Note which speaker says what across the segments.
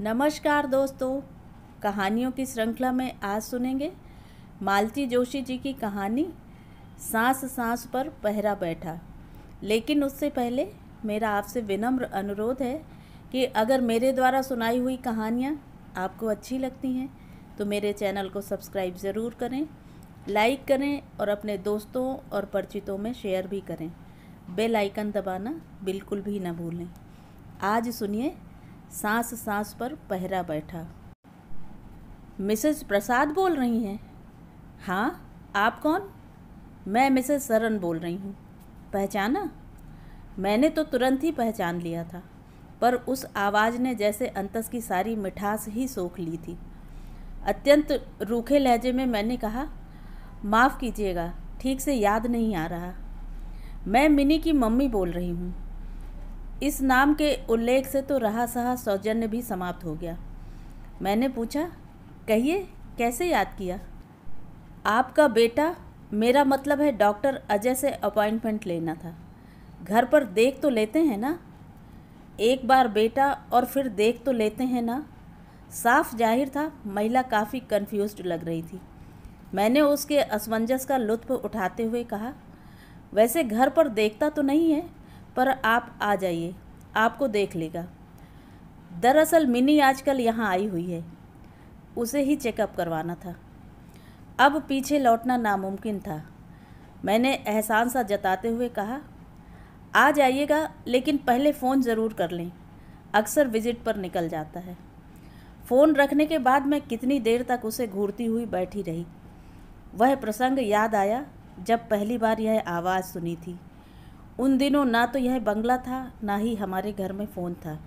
Speaker 1: नमस्कार दोस्तों कहानियों की श्रृंखला में आज सुनेंगे मालती जोशी जी की कहानी सांस सांस पर पहरा बैठा लेकिन उससे पहले मेरा आपसे विनम्र अनुरोध है कि अगर मेरे द्वारा सुनाई हुई कहानियाँ आपको अच्छी लगती हैं तो मेरे चैनल को सब्सक्राइब ज़रूर करें लाइक करें और अपने दोस्तों और परिचितों में शेयर भी करें बेल आइकन दबाना बिल्कुल भी ना भूलें आज सुनिए सांस सांस पर पहरा बैठा मिसेस प्रसाद बोल रही हैं हाँ आप कौन मैं मिसेस सरन बोल रही हूँ पहचाना मैंने तो तुरंत ही पहचान लिया था पर उस आवाज़ ने जैसे अंतस की सारी मिठास ही सोख ली थी अत्यंत रूखे लहजे में मैंने कहा माफ़ कीजिएगा ठीक से याद नहीं आ रहा मैं मिनी की मम्मी बोल रही हूँ इस नाम के उल्लेख से तो रहा सहा सौजन्य भी समाप्त हो गया मैंने पूछा कहिए कैसे याद किया आपका बेटा मेरा मतलब है डॉक्टर अजय से अपॉइंटमेंट लेना था घर पर देख तो लेते हैं ना एक बार बेटा और फिर देख तो लेते हैं ना साफ जाहिर था महिला काफ़ी कंफ्यूज लग रही थी मैंने उसके असमंजस का लुत्फ उठाते हुए कहा वैसे घर पर देखता तो नहीं है पर आप आ जाइए आपको देख लेगा दरअसल मिनी आजकल यहाँ आई हुई है उसे ही चेकअप करवाना था अब पीछे लौटना नामुमकिन था मैंने एहसान सा जताते हुए कहा आ जाइएगा लेकिन पहले फ़ोन ज़रूर कर लें अक्सर विज़िट पर निकल जाता है फ़ोन रखने के बाद मैं कितनी देर तक उसे घूरती हुई बैठी रही वह प्रसंग याद आया जब पहली बार यह आवाज़ सुनी थी उन दिनों ना तो यह बंगला था ना ही हमारे घर में फ़ोन था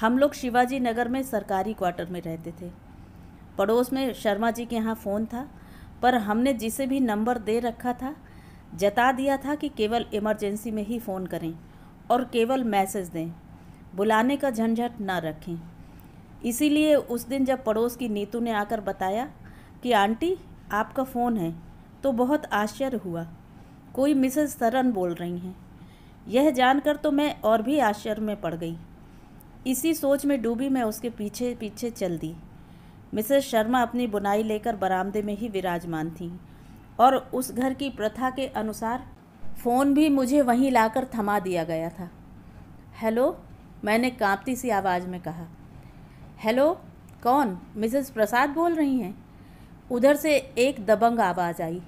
Speaker 1: हम लोग शिवाजी नगर में सरकारी क्वार्टर में रहते थे पड़ोस में शर्मा जी के यहाँ फ़ोन था पर हमने जिसे भी नंबर दे रखा था जता दिया था कि केवल इमरजेंसी में ही फ़ोन करें और केवल मैसेज दें बुलाने का झंझट ना रखें इसीलिए उस दिन जब पड़ोस की नीतू ने आकर बताया कि आंटी आपका फ़ोन है तो बहुत आश्चर्य हुआ कोई मिसेज सरन बोल रही हैं यह जानकर तो मैं और भी आश्चर्य में पड़ गई इसी सोच में डूबी मैं उसके पीछे पीछे चल दी मिसेस शर्मा अपनी बुनाई लेकर बरामदे में ही विराजमान थीं और उस घर की प्रथा के अनुसार फ़ोन भी मुझे वहीं लाकर थमा दिया गया था हेलो मैंने कांपती सी आवाज़ में कहा हेलो कौन मिसेस प्रसाद बोल रही हैं उधर से एक दबंग आवाज़ आई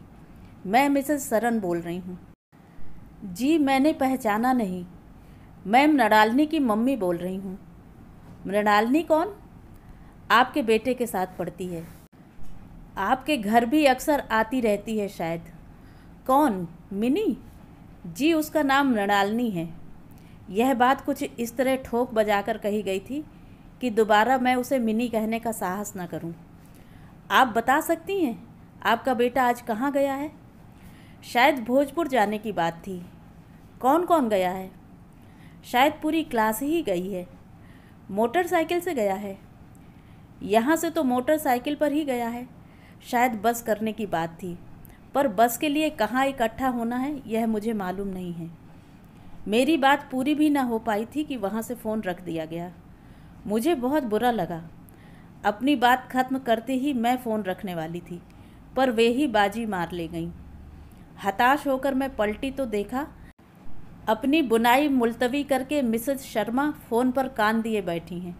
Speaker 1: मैं मिसेस सरन बोल रही हूँ जी मैंने पहचाना नहीं मैं मृणालिनी की मम्मी बोल रही हूँ मृणालिनी कौन आपके बेटे के साथ पढ़ती है आपके घर भी अक्सर आती रहती है शायद कौन मिनी जी उसका नाम मृणालिनी है यह बात कुछ इस तरह ठोक बजाकर कही गई थी कि दोबारा मैं उसे मिनी कहने का साहस ना करूं। आप बता सकती हैं आपका बेटा आज कहाँ गया है शायद भोजपुर जाने की बात थी कौन कौन गया है शायद पूरी क्लास ही गई है मोटरसाइकिल से गया है यहाँ से तो मोटरसाइकिल पर ही गया है शायद बस करने की बात थी पर बस के लिए कहाँ इकट्ठा होना है यह मुझे मालूम नहीं है मेरी बात पूरी भी ना हो पाई थी कि वहाँ से फ़ोन रख दिया गया मुझे बहुत बुरा लगा अपनी बात खत्म करते ही मैं फ़ोन रखने वाली थी पर वे ही बाजी मार ले गईं हताश होकर मैं पलटी तो देखा अपनी बुनाई मुलतवी करके मिसेज शर्मा फ़ोन पर कान दिए बैठी हैं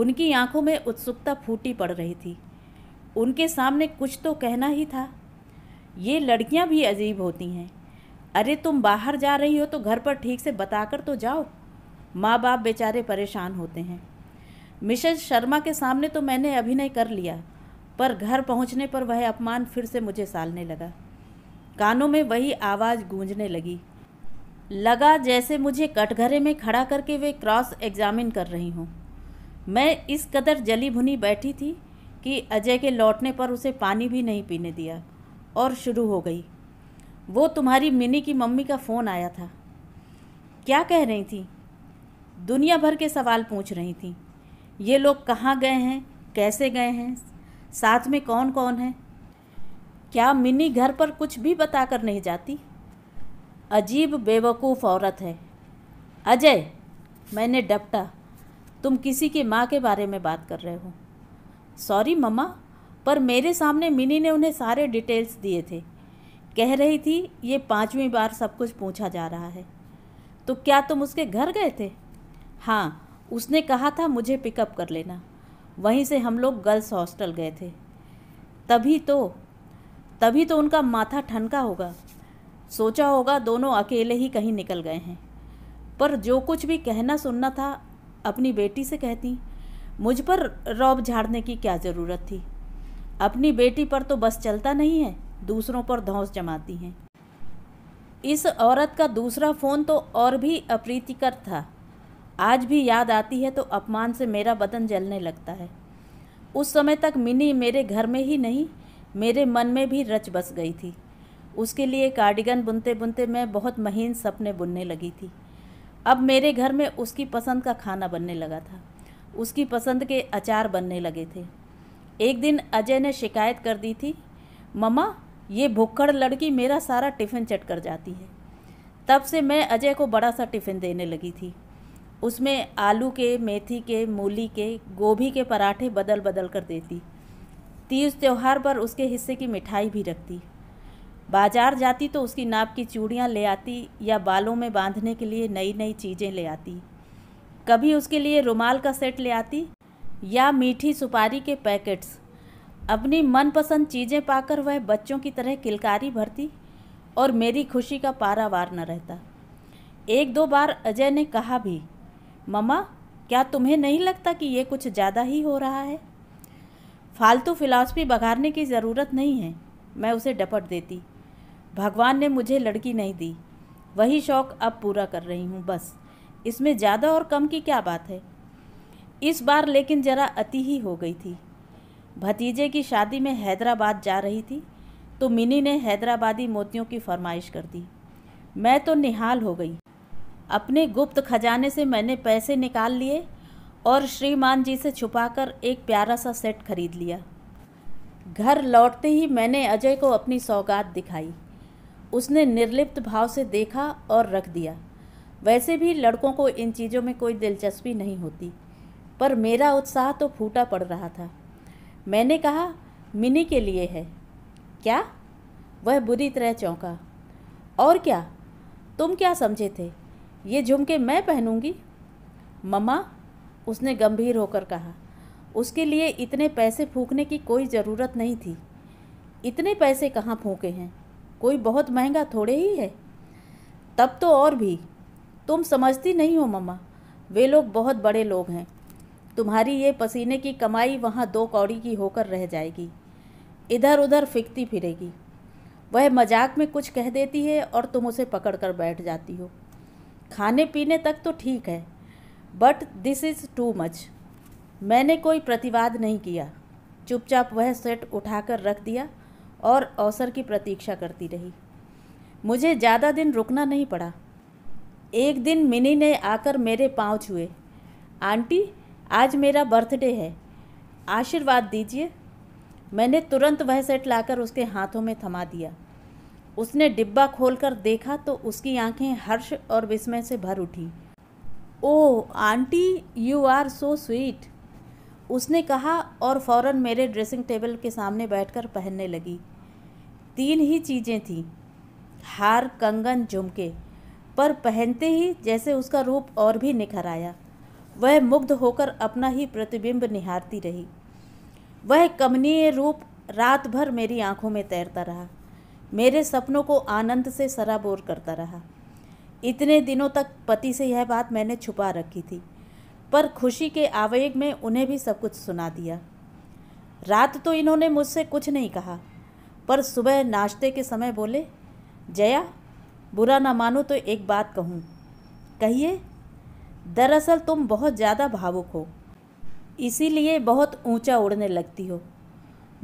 Speaker 1: उनकी आंखों में उत्सुकता फूटी पड़ रही थी उनके सामने कुछ तो कहना ही था ये लड़कियां भी अजीब होती हैं अरे तुम बाहर जा रही हो तो घर पर ठीक से बताकर तो जाओ माँ बाप बेचारे परेशान होते हैं मिसेज शर्मा के सामने तो मैंने अभिनय कर लिया पर घर पहुँचने पर वह अपमान फिर से मुझे सालने लगा कानों में वही आवाज़ गूंजने लगी लगा जैसे मुझे कटघरे में खड़ा करके वे क्रॉस एग्ज़ामिन कर रही हूँ मैं इस कदर जली भुनी बैठी थी कि अजय के लौटने पर उसे पानी भी नहीं पीने दिया और शुरू हो गई वो तुम्हारी मिनी की मम्मी का फ़ोन आया था क्या कह रही थी दुनिया भर के सवाल पूछ रही थी ये लोग कहाँ गए हैं कैसे गए हैं साथ में कौन कौन है क्या मिनी घर पर कुछ भी बताकर नहीं जाती अजीब बेवकूफ़ औरत है अजय मैंने डपटा तुम किसी की माँ के बारे में बात कर रहे हो सॉरी मम्मा पर मेरे सामने मिनी ने उन्हें सारे डिटेल्स दिए थे कह रही थी ये पाँचवीं बार सब कुछ पूछा जा रहा है तो क्या तुम उसके घर गए थे हाँ उसने कहा था मुझे पिकअप कर लेना वहीं से हम लोग गर्ल्स हॉस्टल गए थे तभी तो तभी तो उनका माथा ठनका होगा सोचा होगा दोनों अकेले ही कहीं निकल गए हैं पर जो कुछ भी कहना सुनना था अपनी बेटी से कहती मुझ पर रौब झाड़ने की क्या ज़रूरत थी अपनी बेटी पर तो बस चलता नहीं है दूसरों पर धौंस जमाती हैं इस औरत का दूसरा फ़ोन तो और भी अप्रीतिकर था आज भी याद आती है तो अपमान से मेरा बदन जलने लगता है उस समय तक मिनी मेरे घर में ही नहीं मेरे मन में भी रच बस गई थी उसके लिए कार्डिगन बुनते बुनते मैं बहुत महीन सपने बुनने लगी थी अब मेरे घर में उसकी पसंद का खाना बनने लगा था उसकी पसंद के अचार बनने लगे थे एक दिन अजय ने शिकायत कर दी थी ममा ये भुक्खड़ लड़की मेरा सारा टिफ़िन चट कर जाती है तब से मैं अजय को बड़ा सा टिफ़िन देने लगी थी उसमें आलू के मेथी के मूली के गोभी के पराठे बदल बदल कर देती तीज त्यौहार पर उसके हिस्से की मिठाई भी रखती बाजार जाती तो उसकी नाप की चूड़ियाँ ले आती या बालों में बांधने के लिए नई नई चीज़ें ले आती कभी उसके लिए रुमाल का सेट ले आती या मीठी सुपारी के पैकेट्स अपनी मनपसंद चीज़ें पाकर वह बच्चों की तरह किलकारी भरती और मेरी खुशी का पारावार न रहता एक दो बार अजय ने कहा भी ममा क्या तुम्हें नहीं लगता कि ये कुछ ज़्यादा ही हो रहा है फालतू फिलासफी बघारने की ज़रूरत नहीं है मैं उसे डपट देती भगवान ने मुझे लड़की नहीं दी वही शौक़ अब पूरा कर रही हूँ बस इसमें ज़्यादा और कम की क्या बात है इस बार लेकिन ज़रा अति ही हो गई थी भतीजे की शादी में हैदराबाद जा रही थी तो मिनी ने हैदराबादी मोतियों की फरमाइश कर दी मैं तो निहाल हो गई अपने गुप्त खजाने से मैंने पैसे निकाल लिए और श्रीमान जी से छुपाकर एक प्यारा सा सेट खरीद लिया घर लौटते ही मैंने अजय को अपनी सौगात दिखाई उसने निर्लिप्त भाव से देखा और रख दिया वैसे भी लड़कों को इन चीज़ों में कोई दिलचस्पी नहीं होती पर मेरा उत्साह तो फूटा पड़ रहा था मैंने कहा मिनी के लिए है क्या वह बुरी तरह चौंका और क्या तुम क्या समझे थे ये झुमके मैं पहनूंगी ममा उसने गंभीर होकर कहा उसके लिए इतने पैसे फूकने की कोई ज़रूरत नहीं थी इतने पैसे कहाँ फूके हैं कोई बहुत महंगा थोड़े ही है तब तो और भी तुम समझती नहीं हो मम्मा वे लोग बहुत बड़े लोग हैं तुम्हारी ये पसीने की कमाई वहाँ दो कौड़ी की होकर रह जाएगी इधर उधर फिकती फिरेगी वह मजाक में कुछ कह देती है और तुम उसे पकड़ कर बैठ जाती हो खाने पीने तक तो ठीक है but this is too much मैंने कोई प्रतिवाद नहीं किया चुपचाप वह सेट उठाकर रख दिया और अवसर की प्रतीक्षा करती रही मुझे ज़्यादा दिन रुकना नहीं पड़ा एक दिन मिनी ने आकर मेरे पाँव छुए आंटी आज मेरा बर्थडे है आशीर्वाद दीजिए मैंने तुरंत वह सेट लाकर उसके हाथों में थमा दिया उसने डिब्बा खोलकर देखा तो उसकी आंखें हर्ष और विस्मय से भर उठी oh aunty you are so sweet उसने कहा और फ़ौर मेरे ड्रेसिंग टेबल के सामने बैठकर पहनने लगी तीन ही चीज़ें थीं हार कंगन झुमके पर पहनते ही जैसे उसका रूप और भी निखर आया वह मुग्ध होकर अपना ही प्रतिबिंब निहारती रही वह कमनीय रूप रात भर मेरी आंखों में तैरता रहा मेरे सपनों को आनंद से सराबोर करता रहा इतने दिनों तक पति से यह बात मैंने छुपा रखी थी पर खुशी के आवेग में उन्हें भी सब कुछ सुना दिया रात तो इन्होंने मुझसे कुछ नहीं कहा पर सुबह नाश्ते के समय बोले जया बुरा ना मानो तो एक बात कहूँ कहिए दरअसल तुम बहुत ज़्यादा भावुक हो इसीलिए बहुत ऊंचा उड़ने लगती हो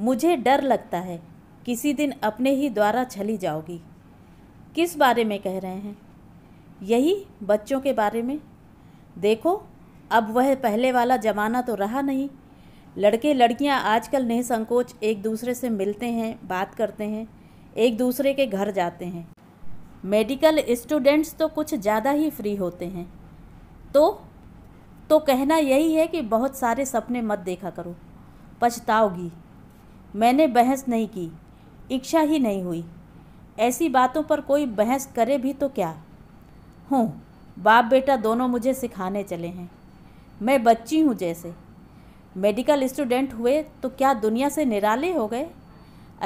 Speaker 1: मुझे डर लगता है किसी दिन अपने ही द्वारा छली जाओगी किस बारे में कह रहे हैं यही बच्चों के बारे में देखो अब वह पहले वाला ज़माना तो रहा नहीं लड़के लड़कियां आजकल निसंकोच एक दूसरे से मिलते हैं बात करते हैं एक दूसरे के घर जाते हैं मेडिकल स्टूडेंट्स तो कुछ ज़्यादा ही फ्री होते हैं तो तो कहना यही है कि बहुत सारे सपने मत देखा करो पछताओगी मैंने बहस नहीं की इच्छा ही नहीं हुई ऐसी बातों पर कोई बहस करे भी तो क्या हूँ बाप बेटा दोनों मुझे सिखाने चले हैं मैं बच्ची हूँ जैसे मेडिकल स्टूडेंट हुए तो क्या दुनिया से निराले हो गए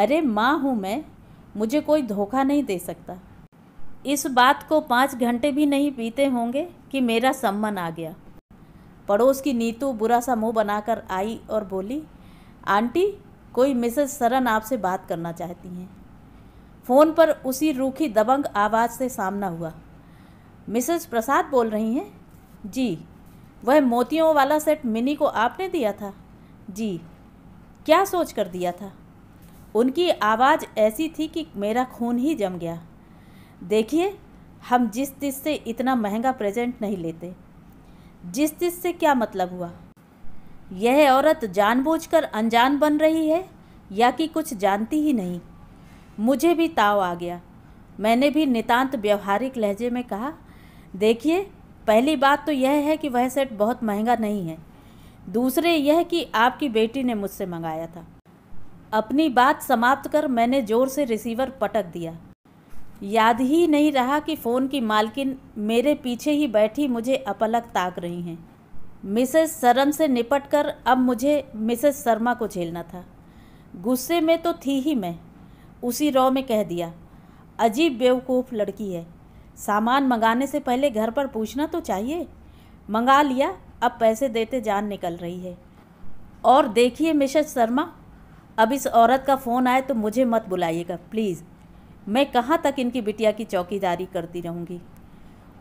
Speaker 1: अरे माँ हूँ मैं मुझे कोई धोखा नहीं दे सकता इस बात को पाँच घंटे भी नहीं पीते होंगे कि मेरा सम्मान आ गया पड़ोस की नीतू बुरा सा मुंह बनाकर आई और बोली आंटी कोई मिसेज सरन आपसे बात करना चाहती हैं फ़ोन पर उसी रूखी दबंग आवाज़ से सामना हुआ मिसेज प्रसाद बोल रही हैं जी वह मोतियों वाला सेट मिनी को आपने दिया था जी क्या सोच कर दिया था उनकी आवाज़ ऐसी थी कि मेरा खून ही जम गया देखिए हम जिस दिस से इतना महंगा प्रेजेंट नहीं लेते जिस दिस से क्या मतलब हुआ यह औरत जानबूझकर अनजान बन रही है या कि कुछ जानती ही नहीं मुझे भी ताव आ गया मैंने भी नितांत व्यवहारिक लहजे में कहा देखिए पहली बात तो यह है कि वह सेट बहुत महंगा नहीं है दूसरे यह कि आपकी बेटी ने मुझसे मंगाया था अपनी बात समाप्त कर मैंने ज़ोर से रिसीवर पटक दिया याद ही नहीं रहा कि फ़ोन की मालकिन मेरे पीछे ही बैठी मुझे अपलक ताक रही हैं मिसेस सरन से निपट कर अब मुझे मिसेस शर्मा को झेलना था गुस्से में तो थी ही मैं उसी रॉ में कह दिया अजीब बेवकूफ़ लड़की है सामान मंगाने से पहले घर पर पूछना तो चाहिए मंगा लिया अब पैसे देते जान निकल रही है और देखिए मिसेस शर्मा अब इस औरत का फ़ोन आए तो मुझे मत बुलाइएगा प्लीज़ मैं कहाँ तक इनकी बिटिया की चौकीदारी करती रहूँगी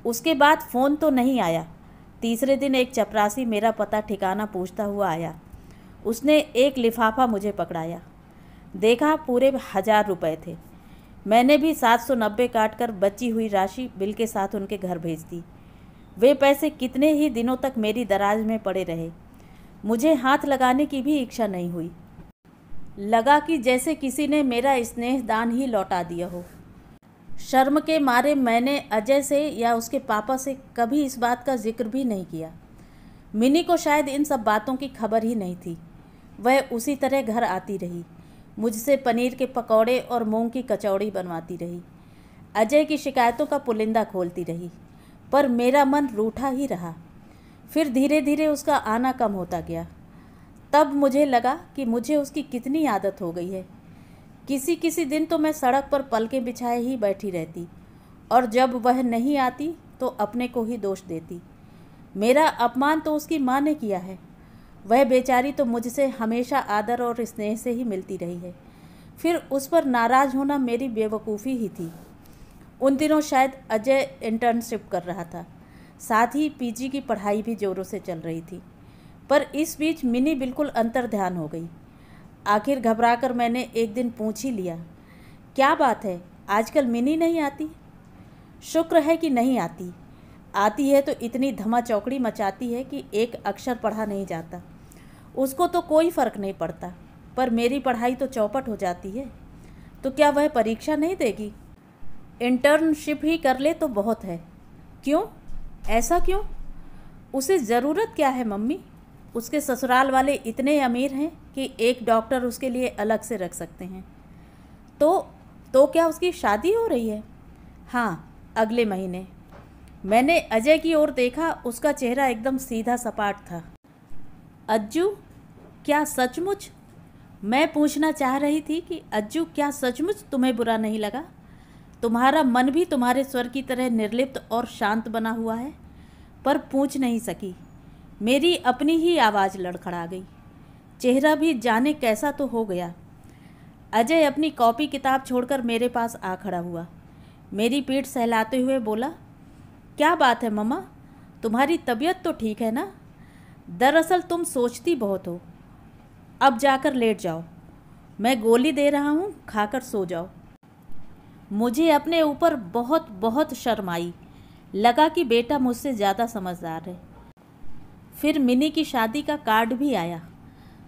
Speaker 1: उसके बाद फ़ोन तो नहीं आया तीसरे दिन एक चपरासी मेरा पता ठिकाना पूछता हुआ आया उसने एक लिफाफा मुझे पकड़ाया देखा पूरे हजार रुपए थे मैंने भी सात सौ नब्बे काट कर बची हुई राशि बिल के साथ उनके घर भेज दी वे पैसे कितने ही दिनों तक मेरी दराज में पड़े रहे मुझे हाथ लगाने की भी इच्छा नहीं हुई लगा कि जैसे किसी ने मेरा स्नेह दान ही लौटा दिया हो शर्म के मारे मैंने अजय से या उसके पापा से कभी इस बात का जिक्र भी नहीं किया मिनी को शायद इन सब बातों की खबर ही नहीं थी वह उसी तरह घर आती रही मुझसे पनीर के पकौड़े और मूंग की कचौड़ी बनवाती रही अजय की शिकायतों का पुलिंदा खोलती रही पर मेरा मन रूठा ही रहा फिर धीरे धीरे उसका आना कम होता गया तब मुझे लगा कि मुझे उसकी कितनी आदत हो गई है किसी किसी दिन तो मैं सड़क पर पलकें बिछाए ही बैठी रहती और जब वह नहीं आती तो अपने को ही दोष देती मेरा अपमान तो उसकी माँ ने किया है वह बेचारी तो मुझसे हमेशा आदर और स्नेह से ही मिलती रही है फिर उस पर नाराज़ होना मेरी बेवकूफ़ी ही थी उन दिनों शायद अजय इंटर्नशिप कर रहा था साथ ही पीजी की पढ़ाई भी ज़ोरों से चल रही थी पर इस बीच मिनी बिल्कुल अंतर ध्यान हो गई आखिर घबराकर मैंने एक दिन पूछ ही लिया क्या बात है आजकल मिनी नहीं आती शुक्र है कि नहीं आती आती है तो इतनी धमा चौकड़ी मचाती है कि एक अक्षर पढ़ा नहीं जाता उसको तो कोई फ़र्क नहीं पड़ता पर मेरी पढ़ाई तो चौपट हो जाती है तो क्या वह परीक्षा नहीं देगी इंटर्नशिप ही कर ले तो बहुत है क्यों ऐसा क्यों उसे ज़रूरत क्या है मम्मी उसके ससुराल वाले इतने अमीर हैं कि एक डॉक्टर उसके लिए अलग से रख सकते हैं तो तो क्या उसकी शादी हो रही है हाँ अगले महीने मैंने अजय की ओर देखा उसका चेहरा एकदम सीधा सपाट था अज्जू क्या सचमुच मैं पूछना चाह रही थी कि अज्जू क्या सचमुच तुम्हें बुरा नहीं लगा तुम्हारा मन भी तुम्हारे स्वर की तरह निर्लिप्त और शांत बना हुआ है पर पूछ नहीं सकी मेरी अपनी ही आवाज़ लड़खड़ा गई चेहरा भी जाने कैसा तो हो गया अजय अपनी कॉपी किताब छोड़कर मेरे पास आ खड़ा हुआ मेरी पीठ सहलाते हुए बोला क्या बात है मम्मा तुम्हारी तबीयत तो ठीक है ना दरअसल तुम सोचती बहुत हो अब जाकर लेट जाओ मैं गोली दे रहा हूँ खाकर सो जाओ मुझे अपने ऊपर बहुत बहुत शर्म आई लगा कि बेटा मुझसे ज़्यादा समझदार है फिर मिनी की शादी का कार्ड भी आया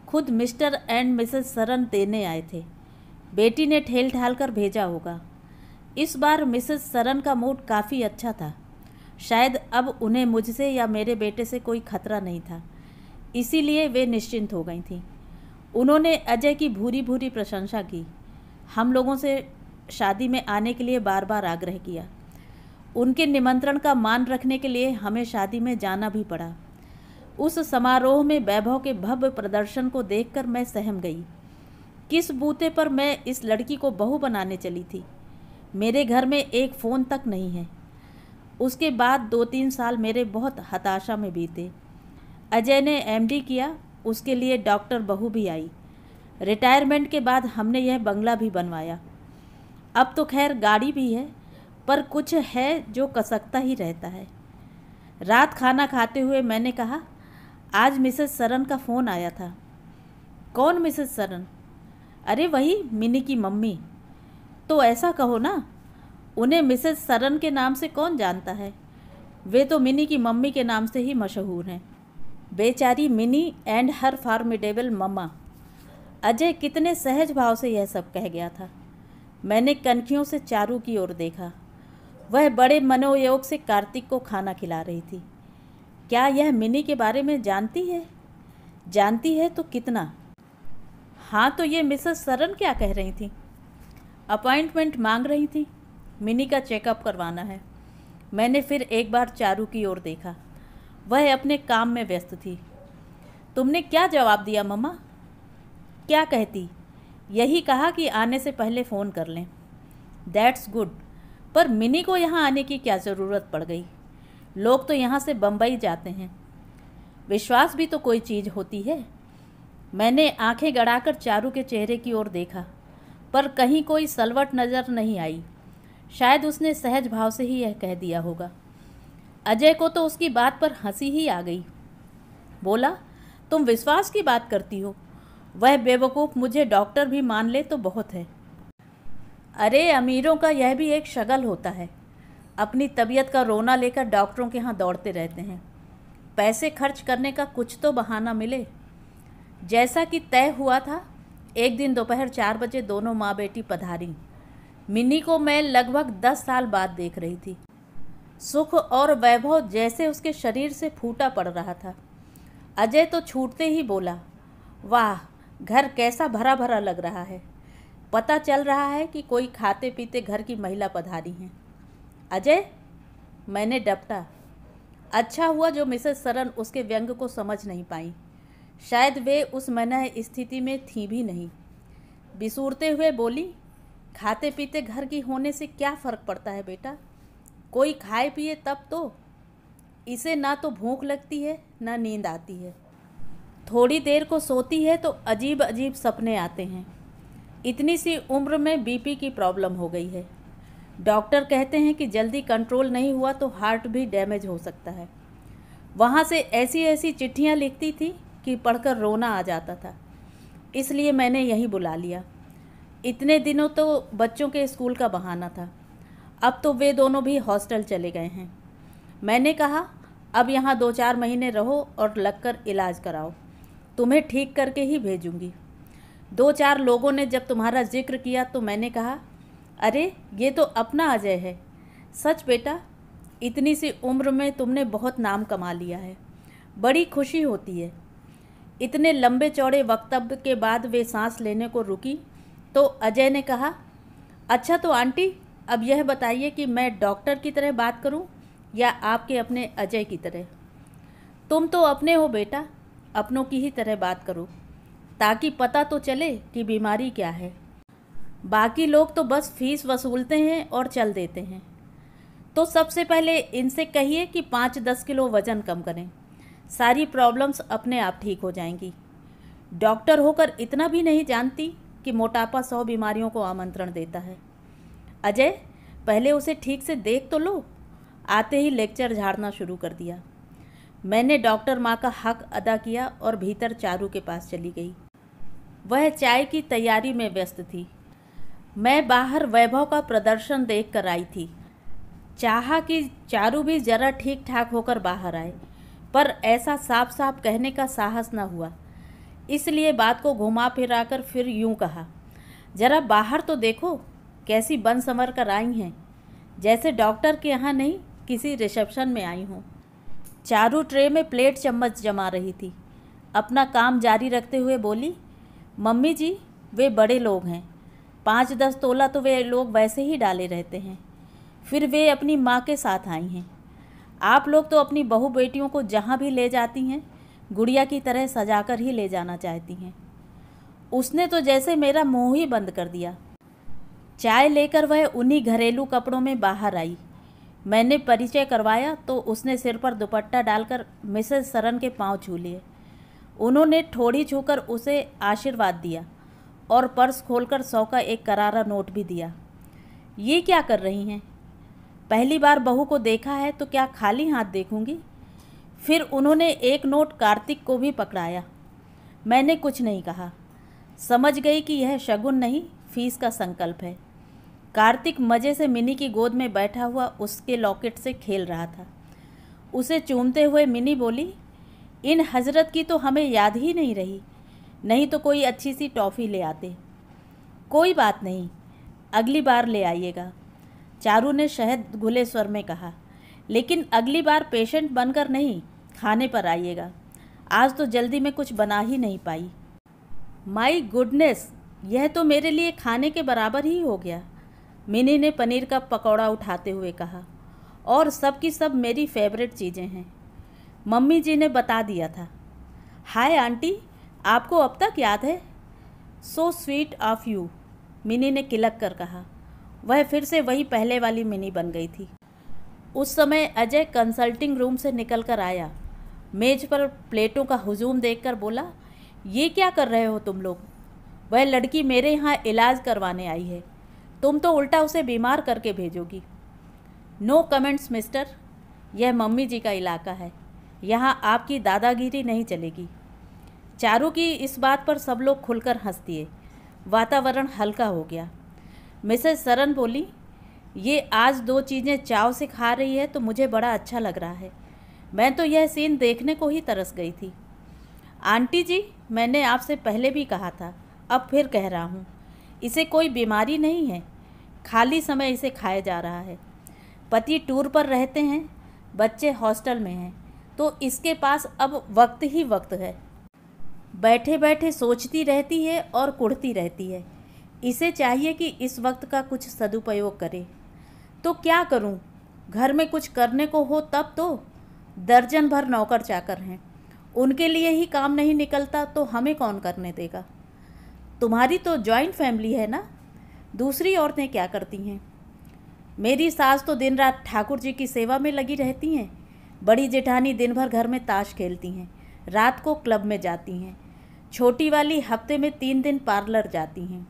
Speaker 1: खुद मिस्टर एंड मिसेस सरन देने आए थे बेटी ने ठेल ठाल कर भेजा होगा इस बार मिसेस सरन का मूड काफ़ी अच्छा था शायद अब उन्हें मुझसे या मेरे बेटे से कोई खतरा नहीं था इसीलिए वे निश्चिंत हो गई थीं उन्होंने अजय की भूरी भूरी प्रशंसा की हम लोगों से शादी में आने के लिए बार बार आग्रह किया उनके निमंत्रण का मान रखने के लिए हमें शादी में जाना भी पड़ा उस समारोह में वैभव के भव्य प्रदर्शन को देखकर मैं सहम गई किस बूते पर मैं इस लड़की को बहू बनाने चली थी मेरे घर में एक फ़ोन तक नहीं है उसके बाद दो तीन साल मेरे बहुत हताशा में बीते अजय ने एम किया उसके लिए डॉक्टर बहू भी आई रिटायरमेंट के बाद हमने यह बंगला भी बनवाया अब तो खैर गाड़ी भी है पर कुछ है जो कसकता ही रहता है रात खाना खाते हुए मैंने कहा आज मिसेस सरन का फ़ोन आया था कौन मिसेस सरन अरे वही मिनी की मम्मी तो ऐसा कहो ना उन्हें मिसेस सरन के नाम से कौन जानता है वे तो मिनी की मम्मी के नाम से ही मशहूर हैं बेचारी Mini and her formidable mama Ajay कितने सहज भाव से यह सब कह गया था मैंने कनखियों से चारू की ओर देखा वह बड़े मनोयोग से कार्तिक को खाना खिला रही थी क्या यह मिनी के बारे में जानती है जानती है तो कितना हाँ तो ये मिसेस सरन क्या कह रही थी अपॉइंटमेंट मांग रही थी मिनी का चेकअप करवाना है मैंने फिर एक बार चारू की ओर देखा वह अपने काम में व्यस्त थी तुमने क्या जवाब दिया मम्मा क्या कहती यही कहा कि आने से पहले फ़ोन कर लें दैट्स गुड पर मिनी को यहाँ आने की क्या ज़रूरत पड़ गई लोग तो यहाँ से बम्बई जाते हैं विश्वास भी तो कोई चीज़ होती है मैंने आंखें गड़ाकर चारू के चेहरे की ओर देखा पर कहीं कोई सलवट नज़र नहीं आई शायद उसने सहज भाव से ही यह कह दिया होगा अजय को तो उसकी बात पर हंसी ही आ गई बोला तुम विश्वास की बात करती हो वह बेवकूफ़ मुझे डॉक्टर भी मान ले तो बहुत है अरे अमीरों का यह भी एक शगल होता है अपनी तबीयत का रोना लेकर डॉक्टरों के यहाँ दौड़ते रहते हैं पैसे खर्च करने का कुछ तो बहाना मिले जैसा कि तय हुआ था एक दिन दोपहर चार बजे दोनों माँ बेटी पधारी मिनी को मैं लगभग दस साल बाद देख रही थी सुख और वैभव जैसे उसके शरीर से फूटा पड़ रहा था अजय तो छूटते ही बोला वाह घर कैसा भरा भरा लग रहा है पता चल रहा है कि कोई खाते पीते घर की महिला पधारी हैं अजय मैंने डपटा अच्छा हुआ जो मिसेस सरन उसके व्यंग को समझ नहीं पाई शायद वे उस मनह स्थिति में थी भी नहीं बिसूरते हुए बोली खाते पीते घर की होने से क्या फ़र्क पड़ता है बेटा कोई खाए पिए तब तो इसे ना तो भूख लगती है ना नींद आती है थोड़ी देर को सोती है तो अजीब अजीब सपने आते हैं इतनी सी उम्र में बीपी की प्रॉब्लम हो गई है डॉक्टर कहते हैं कि जल्दी कंट्रोल नहीं हुआ तो हार्ट भी डैमेज हो सकता है वहाँ से ऐसी ऐसी चिट्ठियाँ लिखती थी कि पढ़कर रोना आ जाता था इसलिए मैंने यही बुला लिया इतने दिनों तो बच्चों के स्कूल का बहाना था अब तो वे दोनों भी हॉस्टल चले गए हैं मैंने कहा अब यहाँ दो चार महीने रहो और लगकर इलाज कराओ तुम्हें ठीक करके ही भेजूंगी दो चार लोगों ने जब तुम्हारा जिक्र किया तो मैंने कहा अरे ये तो अपना अजय है सच बेटा इतनी सी उम्र में तुमने बहुत नाम कमा लिया है बड़ी खुशी होती है इतने लंबे चौड़े वक्तव्य के बाद वे सांस लेने को रुकी तो अजय ने कहा अच्छा तो आंटी अब यह बताइए कि मैं डॉक्टर की तरह बात करूं या आपके अपने अजय की तरह तुम तो अपने हो बेटा अपनों की ही तरह बात करो ताकि पता तो चले कि बीमारी क्या है बाकी लोग तो बस फीस वसूलते हैं और चल देते हैं तो सबसे पहले इनसे कहिए कि पाँच दस किलो वज़न कम करें सारी प्रॉब्लम्स अपने आप ठीक हो जाएंगी डॉक्टर होकर इतना भी नहीं जानती कि मोटापा सौ बीमारियों को आमंत्रण देता है अजय पहले उसे ठीक से देख तो लो आते ही लेक्चर झाड़ना शुरू कर दिया मैंने डॉक्टर माँ का हक अदा किया और भीतर चारू के पास चली गई वह चाय की तैयारी में व्यस्त थी मैं बाहर वैभव का प्रदर्शन देख कर आई थी चाहा कि चारू भी जरा ठीक ठाक होकर बाहर आए पर ऐसा साफ साफ कहने का साहस न हुआ इसलिए बात को घुमा फिरा कर फिर यूँ कहा ज़रा बाहर तो देखो कैसी बन संवर कर आई हैं जैसे डॉक्टर के यहाँ नहीं किसी रिसेप्शन में आई हूँ चारों ट्रे में प्लेट चम्मच जमा रही थी अपना काम जारी रखते हुए बोली मम्मी जी वे बड़े लोग हैं पाँच दस तोला तो वे लोग वैसे ही डाले रहते हैं फिर वे अपनी माँ के साथ आई हैं आप लोग तो अपनी बहू बेटियों को जहाँ भी ले जाती हैं गुड़िया की तरह सजाकर ही ले जाना चाहती हैं उसने तो जैसे मेरा मुंह ही बंद कर दिया चाय लेकर वह उन्हीं घरेलू कपड़ों में बाहर आई मैंने परिचय करवाया तो उसने सिर पर दुपट्टा डालकर मिसेस सरन के पांव छू लिए उन्होंने ठोड़ी छूकर उसे आशीर्वाद दिया और पर्स खोलकर सौ का एक करारा नोट भी दिया ये क्या कर रही हैं पहली बार बहू को देखा है तो क्या खाली हाथ देखूंगी फिर उन्होंने एक नोट कार्तिक को भी पकड़ाया मैंने कुछ नहीं कहा समझ गई कि यह शगुन नहीं फीस का संकल्प है कार्तिक मज़े से मिनी की गोद में बैठा हुआ उसके लॉकेट से खेल रहा था उसे चूमते हुए मिनी बोली इन हजरत की तो हमें याद ही नहीं रही नहीं तो कोई अच्छी सी टॉफ़ी ले आते कोई बात नहीं अगली बार ले आइएगा चारू ने शहद घुले स्वर में कहा लेकिन अगली बार पेशेंट बनकर नहीं खाने पर आइएगा आज तो जल्दी में कुछ बना ही नहीं पाई माई गुडनेस यह तो मेरे लिए खाने के बराबर ही हो गया मिनी ने पनीर का पकौड़ा उठाते हुए कहा और सब की सब मेरी फेवरेट चीज़ें हैं मम्मी जी ने बता दिया था हाय आंटी आपको अब तक याद है so sweet of you Mini ने किलक कर कहा वह फिर से वही पहले वाली मिनी बन गई थी उस समय अजय कंसल्टिंग रूम से निकल कर आया मेज पर प्लेटों का हुजूम देखकर बोला ये क्या कर रहे हो तुम लोग वह लड़की मेरे यहाँ इलाज करवाने आई है तुम तो उल्टा उसे बीमार करके भेजोगी नो कमेंट्स मिस्टर यह मम्मी जी का इलाका है यहाँ आपकी दादागिरी नहीं चलेगी चारू की इस बात पर सब लोग खुलकर हंस दिए वातावरण हल्का हो गया मिसेज सरन बोली ये आज दो चीज़ें चाव से खा रही है तो मुझे बड़ा अच्छा लग रहा है मैं तो यह सीन देखने को ही तरस गई थी आंटी जी मैंने आपसे पहले भी कहा था अब फिर कह रहा हूँ इसे कोई बीमारी नहीं है खाली समय इसे खाया जा रहा है पति टूर पर रहते हैं बच्चे हॉस्टल में हैं तो इसके पास अब वक्त ही वक्त है बैठे बैठे सोचती रहती है और कुड़ती रहती है इसे चाहिए कि इस वक्त का कुछ सदुपयोग करे तो क्या करूं? घर में कुछ करने को हो तब तो दर्जन भर नौकर चाकर हैं उनके लिए ही काम नहीं निकलता तो हमें कौन करने देगा तुम्हारी तो जॉइंट फैमिली है ना दूसरी औरतें क्या करती हैं मेरी सास तो दिन रात ठाकुर जी की सेवा में लगी रहती हैं बड़ी जेठानी दिन भर घर में ताश खेलती हैं रात को क्लब में जाती हैं छोटी वाली हफ्ते में तीन दिन पार्लर जाती हैं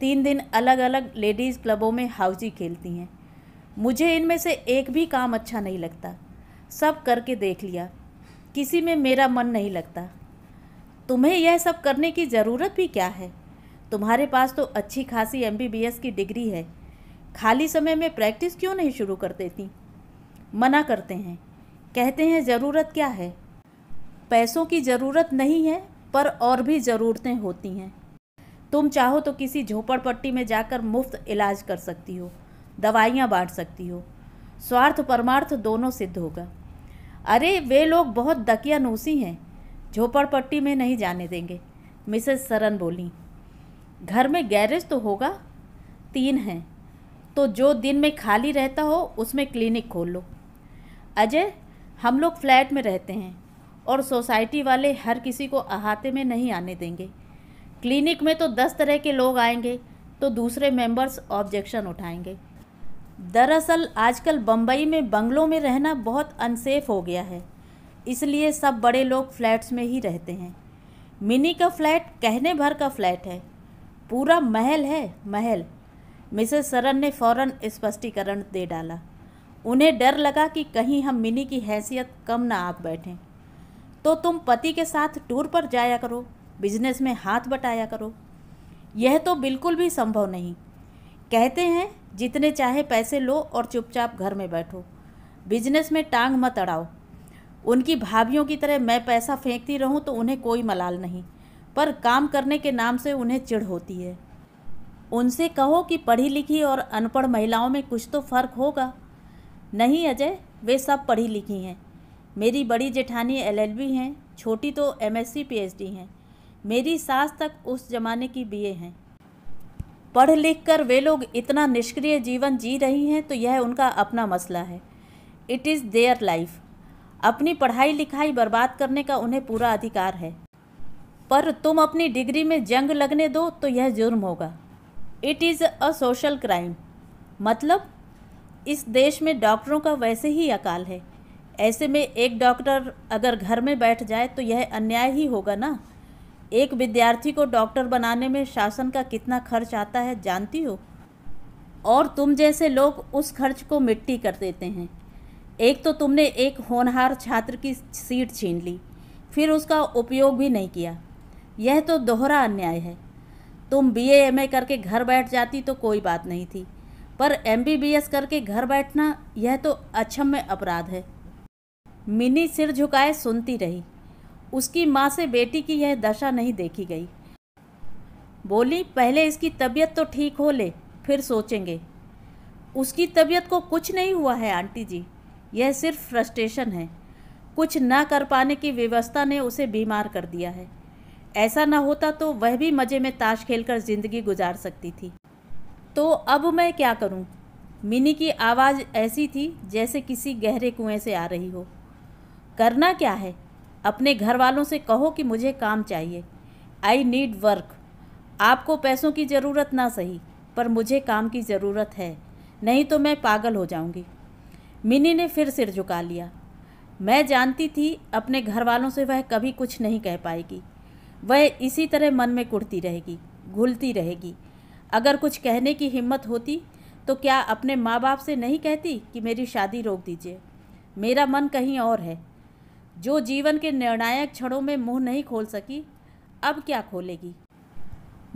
Speaker 1: तीन दिन अलग अलग लेडीज़ क्लबों में हाउजी खेलती हैं मुझे इनमें से एक भी काम अच्छा नहीं लगता सब करके देख लिया किसी में मेरा मन नहीं लगता तुम्हें यह सब करने की ज़रूरत भी क्या है तुम्हारे पास तो अच्छी खासी एम की डिग्री है खाली समय में प्रैक्टिस क्यों नहीं शुरू कर देती मना करते हैं कहते हैं ज़रूरत क्या है पैसों की ज़रूरत नहीं है पर और भी ज़रूरतें होती हैं तुम चाहो तो किसी झोपड़पट्टी में जाकर मुफ्त इलाज कर सकती हो दवाइयाँ बांट सकती हो स्वार्थ परमार्थ दोनों सिद्ध होगा अरे वे लोग बहुत दकियानूसी हैं झोपड़पट्टी में नहीं जाने देंगे मिसेस सरन बोली घर में गैरेज तो होगा तीन हैं तो जो दिन में खाली रहता हो उसमें क्लिनिक खोल लो अजय हम लोग फ्लैट में रहते हैं और सोसाइटी वाले हर किसी को अहाते में नहीं आने देंगे क्लिनिक में तो दस तरह के लोग आएंगे तो दूसरे मेंबर्स ऑब्जेक्शन उठाएंगे दरअसल आजकल बम्बई में बंगलों में रहना बहुत अनसेफ हो गया है इसलिए सब बड़े लोग फ्लैट्स में ही रहते हैं मिनी का फ्लैट कहने भर का फ्लैट है पूरा महल है महल मिसेस सरन ने फौरन स्पष्टीकरण दे डाला उन्हें डर लगा कि कहीं हम मिनी की हैसियत कम ना आप बैठें तो तुम पति के साथ टूर पर जाया करो बिजनेस में हाथ बटाया करो यह तो बिल्कुल भी संभव नहीं कहते हैं जितने चाहे पैसे लो और चुपचाप घर में बैठो बिजनेस में टांग मत अड़ाओ उनकी भाभीियों की तरह मैं पैसा फेंकती रहूं तो उन्हें कोई मलाल नहीं पर काम करने के नाम से उन्हें चिढ़ होती है उनसे कहो कि पढ़ी लिखी और अनपढ़ महिलाओं में कुछ तो फ़र्क होगा नहीं अजय वे सब पढ़ी लिखी हैं मेरी बड़ी जेठानी एलएलबी हैं छोटी तो एमएससी पीएचडी हैं मेरी सास तक उस ज़माने की बीए हैं पढ़ लिख कर वे लोग इतना निष्क्रिय जीवन जी रही हैं तो यह उनका अपना मसला है इट इज़ देयर लाइफ अपनी पढ़ाई लिखाई बर्बाद करने का उन्हें पूरा अधिकार है पर तुम अपनी डिग्री में जंग लगने दो तो यह जुर्म होगा it is a social crime मतलब इस देश में डॉक्टरों का वैसे ही अकाल है ऐसे में एक डॉक्टर अगर घर में बैठ जाए तो यह अन्याय ही होगा ना एक विद्यार्थी को डॉक्टर बनाने में शासन का कितना खर्च आता है जानती हो और तुम जैसे लोग उस खर्च को मिट्टी कर देते हैं एक तो तुमने एक होनहार छात्र की सीट छीन ली फिर उसका उपयोग भी नहीं किया यह तो दोहरा अन्याय है तुम बी एम ए करके घर बैठ जाती तो कोई बात नहीं थी पर एम बी बी एस करके घर बैठना यह तो अक्षम्य अपराध है मिनी सिर झुकाए सुनती रही उसकी माँ से बेटी की यह दशा नहीं देखी गई बोली पहले इसकी तबीयत तो ठीक हो ले फिर सोचेंगे उसकी तबीयत को कुछ नहीं हुआ है आंटी जी यह सिर्फ फ्रस्ट्रेशन है कुछ ना कर पाने की व्यवस्था ने उसे बीमार कर दिया है ऐसा ना होता तो वह भी मज़े में ताश खेलकर ज़िंदगी गुजार सकती थी तो अब मैं क्या करूं? मिनी की आवाज़ ऐसी थी जैसे किसी गहरे कुएं से आ रही हो करना क्या है अपने घर वालों से कहो कि मुझे काम चाहिए आई नीड वर्क आपको पैसों की ज़रूरत ना सही पर मुझे काम की ज़रूरत है नहीं तो मैं पागल हो जाऊंगी मिनी ने फिर सिर झुका लिया मैं जानती थी अपने घर वालों से वह कभी कुछ नहीं कह पाएगी वह इसी तरह मन में कुड़ती रहेगी घुलती रहेगी अगर कुछ कहने की हिम्मत होती तो क्या अपने माँ बाप से नहीं कहती कि मेरी शादी रोक दीजिए मेरा मन कहीं और है जो जीवन के निर्णायक क्षणों में मुंह नहीं खोल सकी अब क्या खोलेगी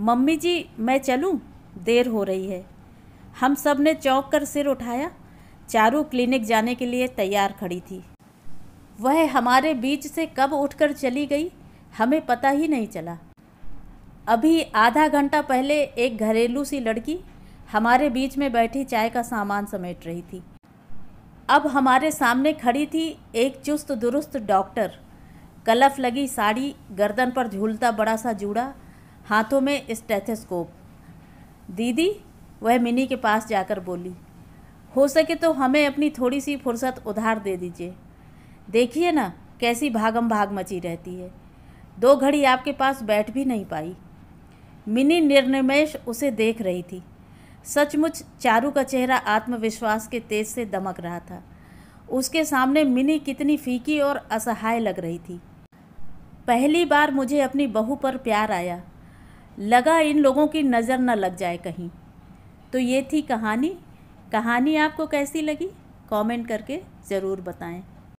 Speaker 1: मम्मी जी मैं चलूं? देर हो रही है हम सब ने चौंक कर सिर उठाया चारू क्लिनिक जाने के लिए तैयार खड़ी थी वह हमारे बीच से कब उठकर चली गई हमें पता ही नहीं चला अभी आधा घंटा पहले एक घरेलू सी लड़की हमारे बीच में बैठी चाय का सामान समेट रही थी अब हमारे सामने खड़ी थी एक चुस्त दुरुस्त डॉक्टर कलफ लगी साड़ी गर्दन पर झूलता बड़ा सा जूड़ा हाथों में स्टेथेस्कोप दीदी वह मिनी के पास जाकर बोली हो सके तो हमें अपनी थोड़ी सी फुर्सत उधार दे दीजिए देखिए ना कैसी भागम भाग मची रहती है दो घड़ी आपके पास बैठ भी नहीं पाई मिनी निर्निमेश उसे देख रही थी सचमुच चारू का चेहरा आत्मविश्वास के तेज से दमक रहा था उसके सामने मिनी कितनी फीकी और असहाय लग रही थी पहली बार मुझे अपनी बहू पर प्यार आया लगा इन लोगों की नज़र न लग जाए कहीं तो ये थी कहानी कहानी आपको कैसी लगी कमेंट करके ज़रूर बताएं